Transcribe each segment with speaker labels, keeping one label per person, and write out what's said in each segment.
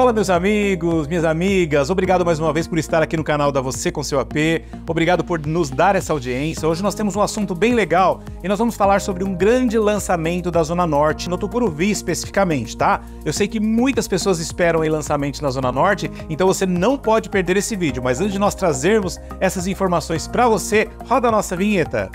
Speaker 1: Fala, meus amigos, minhas amigas. Obrigado mais uma vez por estar aqui no canal da Você com seu AP. Obrigado por nos dar essa audiência. Hoje nós temos um assunto bem legal e nós vamos falar sobre um grande lançamento da Zona Norte, no Tucuruvi especificamente, tá? Eu sei que muitas pessoas esperam aí lançamento na Zona Norte, então você não pode perder esse vídeo. Mas antes de nós trazermos essas informações para você, roda a nossa vinheta.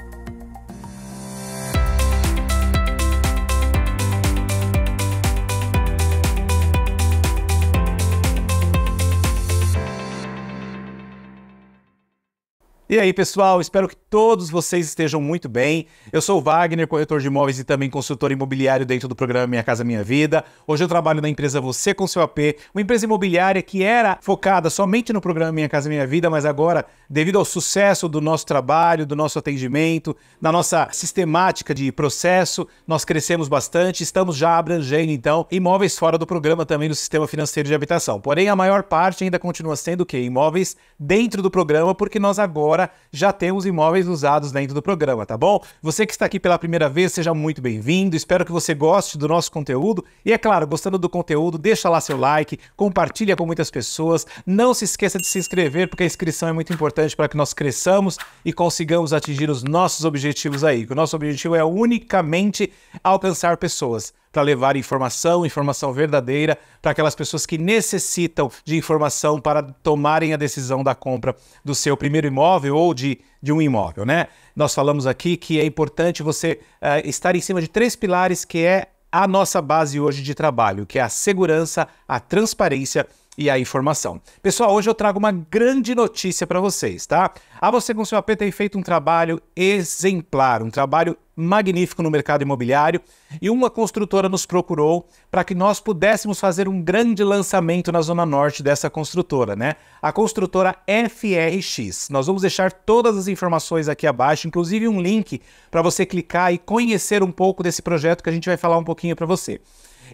Speaker 1: E aí, pessoal, espero que todos vocês estejam muito bem. Eu sou o Wagner, corretor de imóveis e também consultor imobiliário dentro do programa Minha Casa Minha Vida. Hoje eu trabalho na empresa Você com seu AP, uma empresa imobiliária que era focada somente no programa Minha Casa Minha Vida, mas agora, devido ao sucesso do nosso trabalho, do nosso atendimento, na nossa sistemática de processo, nós crescemos bastante, estamos já abrangendo então imóveis fora do programa também do sistema financeiro de habitação. Porém, a maior parte ainda continua sendo o quê? Imóveis dentro do programa, porque nós agora agora já temos imóveis usados dentro do programa, tá bom? Você que está aqui pela primeira vez, seja muito bem-vindo. Espero que você goste do nosso conteúdo. E é claro, gostando do conteúdo, deixa lá seu like, compartilha com muitas pessoas. Não se esqueça de se inscrever, porque a inscrição é muito importante para que nós cresçamos e consigamos atingir os nossos objetivos aí. O nosso objetivo é unicamente alcançar pessoas para levar informação, informação verdadeira, para aquelas pessoas que necessitam de informação para tomarem a decisão da compra do seu primeiro imóvel ou de, de um imóvel, né? Nós falamos aqui que é importante você uh, estar em cima de três pilares que é a nossa base hoje de trabalho, que é a segurança, a transparência e a informação. Pessoal, hoje eu trago uma grande notícia para vocês, tá? A você com seu AP tem feito um trabalho exemplar, um trabalho magnífico no mercado imobiliário e uma construtora nos procurou para que nós pudéssemos fazer um grande lançamento na zona norte dessa construtora, né? A construtora FRX. Nós vamos deixar todas as informações aqui abaixo, inclusive um link para você clicar e conhecer um pouco desse projeto que a gente vai falar um pouquinho para você.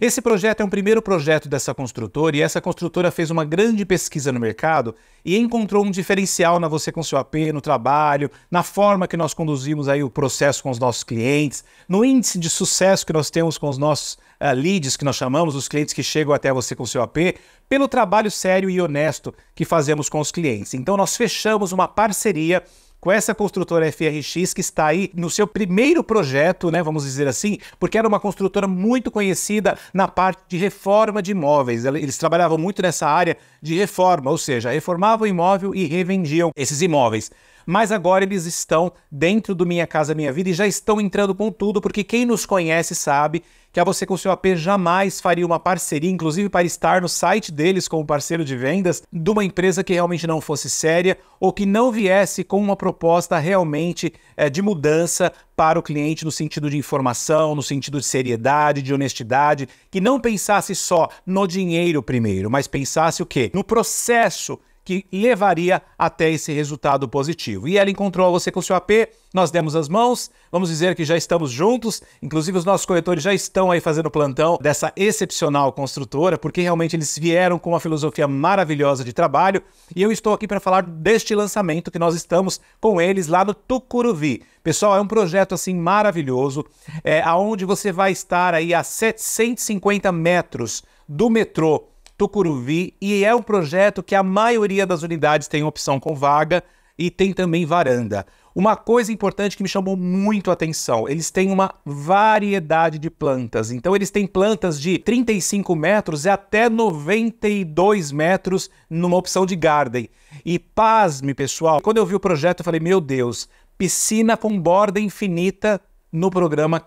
Speaker 1: Esse projeto é um primeiro projeto dessa construtora e essa construtora fez uma grande pesquisa no mercado e encontrou um diferencial na Você com seu AP, no trabalho, na forma que nós conduzimos aí o processo com os nossos clientes, no índice de sucesso que nós temos com os nossos uh, leads, que nós chamamos, os clientes que chegam até você com seu AP, pelo trabalho sério e honesto que fazemos com os clientes. Então nós fechamos uma parceria com essa construtora FRX que está aí no seu primeiro projeto, né, vamos dizer assim, porque era uma construtora muito conhecida na parte de reforma de imóveis. Eles trabalhavam muito nessa área de reforma, ou seja, reformavam o imóvel e revendiam esses imóveis mas agora eles estão dentro do Minha Casa Minha Vida e já estão entrando com tudo, porque quem nos conhece sabe que a Você com Seu AP jamais faria uma parceria, inclusive para estar no site deles como parceiro de vendas, de uma empresa que realmente não fosse séria ou que não viesse com uma proposta realmente é, de mudança para o cliente no sentido de informação, no sentido de seriedade, de honestidade, que não pensasse só no dinheiro primeiro, mas pensasse o quê? No processo que levaria até esse resultado positivo. E ela encontrou você com o seu AP, nós demos as mãos, vamos dizer que já estamos juntos, inclusive os nossos corretores já estão aí fazendo plantão dessa excepcional construtora, porque realmente eles vieram com uma filosofia maravilhosa de trabalho, e eu estou aqui para falar deste lançamento que nós estamos com eles lá no Tucuruvi. Pessoal, é um projeto assim maravilhoso, é aonde você vai estar aí a 750 metros do metrô Tucuruvi e é um projeto que a maioria das unidades tem opção com vaga e tem também varanda. Uma coisa importante que me chamou muito a atenção, eles têm uma variedade de plantas. Então eles têm plantas de 35 metros e até 92 metros numa opção de garden. E pasme, pessoal, quando eu vi o projeto eu falei, meu Deus, piscina com borda infinita no programa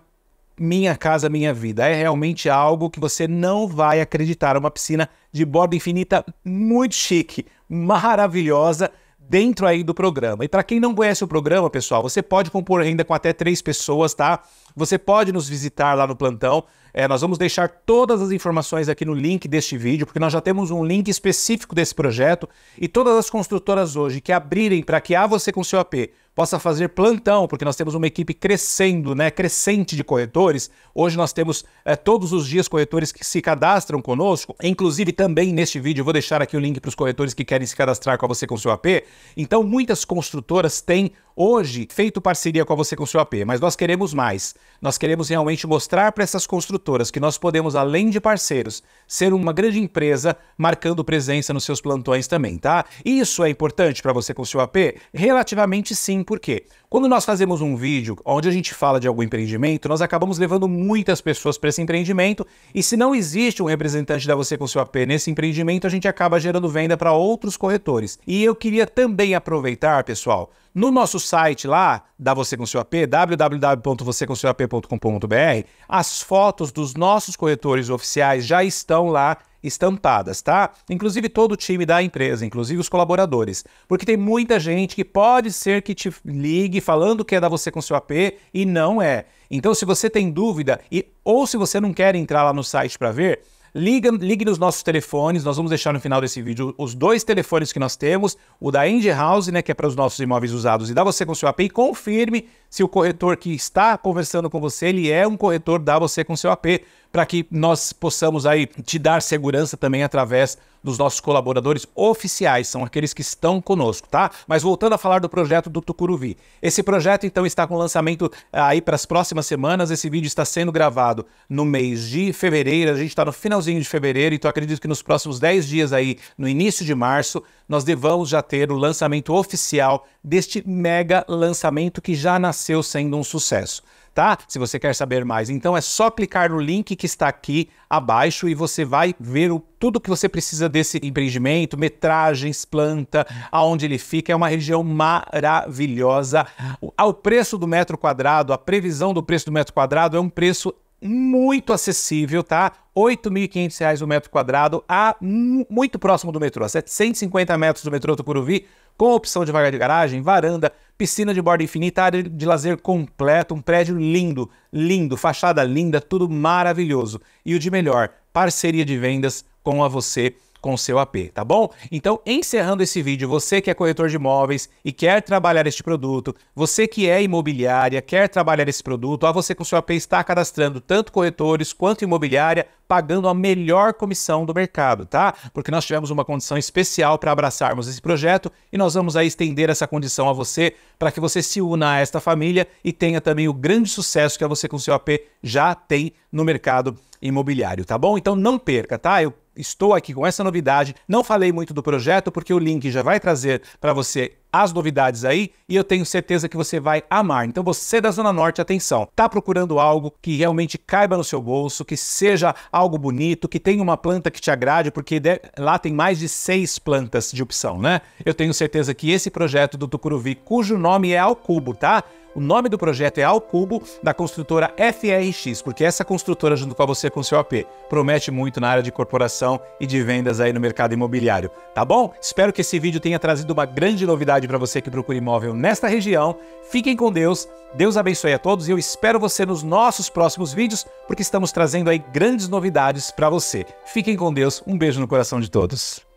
Speaker 1: minha Casa Minha Vida. É realmente algo que você não vai acreditar. Uma piscina de borda infinita muito chique, maravilhosa dentro aí do programa. E para quem não conhece o programa, pessoal, você pode compor renda com até três pessoas, tá? Você pode nos visitar lá no plantão. É, nós vamos deixar todas as informações aqui no link deste vídeo, porque nós já temos um link específico desse projeto e todas as construtoras hoje que abrirem para que a você com seu AP possa fazer plantão, porque nós temos uma equipe crescendo, né, crescente de corretores. Hoje nós temos é, todos os dias corretores que se cadastram conosco. Inclusive também neste vídeo eu vou deixar aqui o link para os corretores que querem se cadastrar com a você com seu AP. Então muitas construtoras têm hoje feito parceria com a você com seu AP, mas nós queremos mais. Nós queremos realmente mostrar para essas construtoras que nós podemos, além de parceiros, ser uma grande empresa marcando presença nos seus plantões também, tá? Isso é importante para você com o seu AP? Relativamente sim, porque quando nós fazemos um vídeo onde a gente fala de algum empreendimento, nós acabamos levando muitas pessoas para esse empreendimento e se não existe um representante da você com o seu AP nesse empreendimento, a gente acaba gerando venda para outros corretores. E eu queria também aproveitar, pessoal, no nosso site lá, da Você Com Seu AP, www.vocêcomseuap.com.br, as fotos dos nossos corretores oficiais já estão lá estampadas, tá? Inclusive todo o time da empresa, inclusive os colaboradores. Porque tem muita gente que pode ser que te ligue falando que é da Você Com Seu AP e não é. Então, se você tem dúvida e ou se você não quer entrar lá no site para ver, Liga, ligue nos nossos telefones, nós vamos deixar no final desse vídeo os dois telefones que nós temos, o da Engie House, né, que é para os nossos imóveis usados e dá você com seu API, confirme se o corretor que está conversando com você, ele é um corretor da você com seu AP, para que nós possamos aí te dar segurança também através dos nossos colaboradores oficiais, são aqueles que estão conosco, tá? Mas voltando a falar do projeto do Tucuruvi. Esse projeto então está com lançamento ah, aí para as próximas semanas. Esse vídeo está sendo gravado no mês de fevereiro, a gente está no finalzinho de fevereiro, então acredito que nos próximos 10 dias aí, no início de março, nós devamos já ter o lançamento oficial deste mega lançamento que já nasceu nasceu sendo um sucesso, tá? Se você quer saber mais, então é só clicar no link que está aqui abaixo e você vai ver o, tudo que você precisa desse empreendimento, metragens, planta, aonde ele fica. É uma região maravilhosa. O, ao preço do metro quadrado, a previsão do preço do metro quadrado é um preço muito acessível, tá? R$ reais o metro quadrado, a, muito próximo do metrô, a 750 metros do metrô Tucuruvi, com opção de vaga de garagem, varanda, piscina de borda infinita, área de lazer completa, um prédio lindo, lindo, fachada linda, tudo maravilhoso. E o de melhor, parceria de vendas com a você com seu AP, tá bom? Então, encerrando esse vídeo, você que é corretor de imóveis e quer trabalhar este produto, você que é imobiliária, quer trabalhar esse produto, a você com seu AP está cadastrando tanto corretores quanto imobiliária, pagando a melhor comissão do mercado, tá? Porque nós tivemos uma condição especial para abraçarmos esse projeto e nós vamos aí estender essa condição a você para que você se una a esta família e tenha também o grande sucesso que a você com seu AP já tem no mercado imobiliário, tá bom? Então não perca, tá? Eu estou aqui com essa novidade. Não falei muito do projeto porque o link já vai trazer para você as novidades aí e eu tenho certeza que você vai amar. Então você da Zona Norte, atenção, tá procurando algo que realmente caiba no seu bolso, que seja algo bonito, que tenha uma planta que te agrade, porque lá tem mais de seis plantas de opção, né? Eu tenho certeza que esse projeto do Tucuruvi, cujo nome é Ao Cubo, tá? O nome do projeto é Ao Cubo, da construtora FRX, porque essa construtora, junto com você com seu AP, promete muito na área de corporação e de vendas aí no mercado imobiliário, tá bom? Espero que esse vídeo tenha trazido uma grande novidade oportunidade para você que procura imóvel nesta região. Fiquem com Deus, Deus abençoe a todos e eu espero você nos nossos próximos vídeos, porque estamos trazendo aí grandes novidades para você. Fiquem com Deus, um beijo no coração de todos.